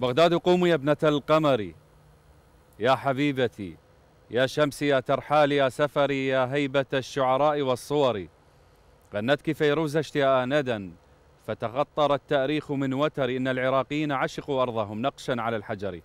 بغداد قومي يا ابنة القمر يا حبيبتي يا شمسي يا ترحالي يا سفري يا هيبة الشعراء والصور غنتك فيروز اشتياء ندا فتغطر التاريخ من وتر إن العراقيين عشقوا أرضهم نقشا على الحجر